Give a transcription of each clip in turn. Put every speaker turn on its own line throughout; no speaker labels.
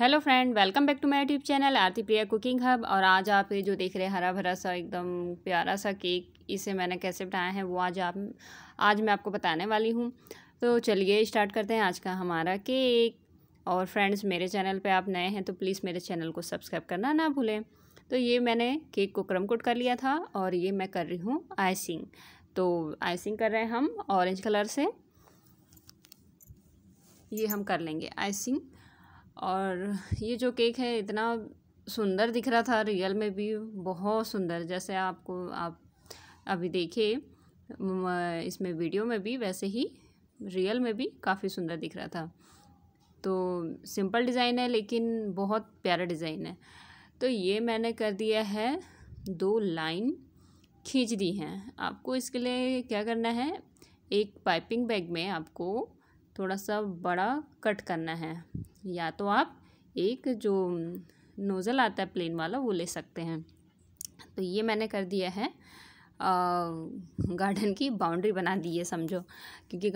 hello friend welcome back to my YouTube channel Aarti Priya cooking hub और आज आप ये जो देख रहे हैं हरा भरा सा एकदम प्यारा सा केक इसे मैंने कैसे बनाया है वो आज आप आज मैं आपको बताने वाली हूँ तो चलिए स्टार्ट करते हैं आज का हमारा केक और फ्रेंड्स मेरे चैनल पे आप नए हैं तो प्लीज़ मेरे चैनल को सब्सक्राइब करना ना भूलें तो ये मैंने केक को क्रम कोट कर लिया था और ये मैं कर रही हूँ आइसिंग तो आइसिंग कर रहे हैं हम ऑरेंज कलर से ये हम कर लेंगे आइसिंग और ये जो केक है इतना सुंदर दिख रहा था रियल में भी बहुत सुंदर जैसे आपको आप अभी देखे इसमें वीडियो में भी वैसे ही रियल में भी काफ़ी सुंदर दिख रहा था तो सिंपल डिज़ाइन है लेकिन बहुत प्यारा डिज़ाइन है तो ये मैंने कर दिया है दो लाइन खींच दी हैं आपको इसके लिए क्या करना है एक पाइपिंग बैग में आपको थोड़ा सा बड़ा कट करना है या तो आप एक जो नोज़ल आता है प्लेन वाला वो ले सकते हैं तो ये मैंने कर दिया है गार्डन की बाउंड्री बना दी है समझो क्योंकि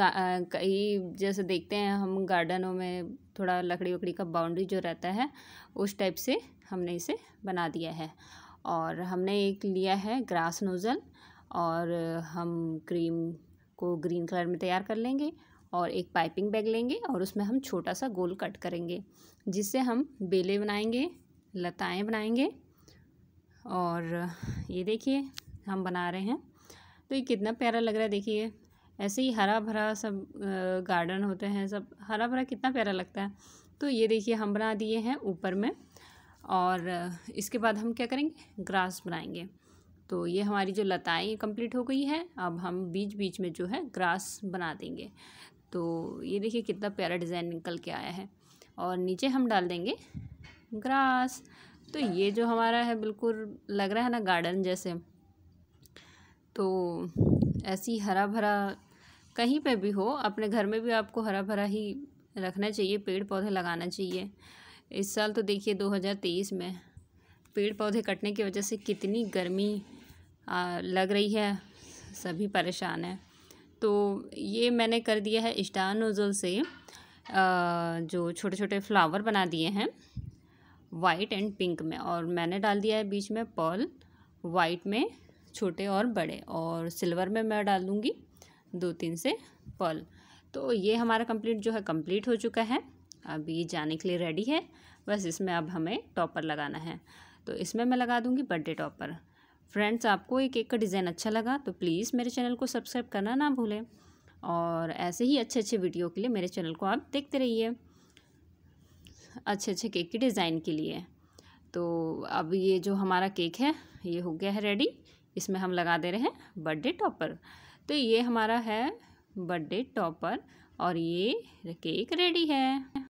कई जैसे देखते हैं हम गार्डनों में थोड़ा लकड़ी वकड़ी का बाउंड्री जो रहता है उस टाइप से हमने इसे बना दिया है और हमने एक लिया है ग्रास नोज़ल और हम क्रीम को ग्रीन कलर में तैयार कर लेंगे और एक पाइपिंग बैग लेंगे और उसमें हम छोटा सा गोल कट करेंगे जिससे हम बेले बनाएंगे लताएं बनाएंगे और ये देखिए हम बना रहे हैं तो ये कितना प्यारा लग रहा है देखिए ऐसे ही हरा भरा सब गार्डन होते हैं सब हरा भरा कितना प्यारा लगता है तो ये देखिए हम बना दिए हैं ऊपर में और इसके बाद हम क्या करेंगे ग्रास बनाएंगे तो ये हमारी जो लताएं कंप्लीट हो गई है अब हम बीच बीच में जो है ग्रास बना देंगे तो ये देखिए कितना प्यारा डिज़ाइन निकल के आया है और नीचे हम डाल देंगे ग्रास तो ये जो हमारा है बिल्कुल लग रहा है ना गार्डन जैसे तो ऐसी हरा भरा कहीं पे भी हो अपने घर में भी आपको हरा भरा ही रखना चाहिए पेड़ पौधे लगाना चाहिए इस साल तो देखिए 2023 में पेड़ पौधे कटने की वजह से कितनी गर्मी आ, लग रही है सभी परेशान हैं तो ये मैंने कर दिया है स्टार नोज़ल से जो छोटे छोटे फ्लावर बना दिए हैं वाइट एंड पिंक में और मैंने डाल दिया है बीच में पर्ल वाइट में छोटे और बड़े और सिल्वर में मैं डाल दूँगी दो तीन से पर्ल तो ये हमारा कंप्लीट जो है कंप्लीट हो चुका है अब ये जाने के लिए रेडी है बस इसमें अब हमें टॉपर लगाना है तो इसमें मैं लगा दूँगी बर्थडे टॉपर फ्रेंड्स आपको एक एक का डिज़ाइन अच्छा लगा तो प्लीज़ मेरे चैनल को सब्सक्राइब करना ना भूलें और ऐसे ही अच्छे अच्छे वीडियो के लिए मेरे चैनल को आप देखते रहिए अच्छे अच्छे केक के डिज़ाइन के लिए तो अब ये जो हमारा केक है ये हो गया है रेडी इसमें हम लगा दे रहे हैं बर्थडे टॉपर तो ये हमारा है बर्थडे टॉपर और ये केक रेडी है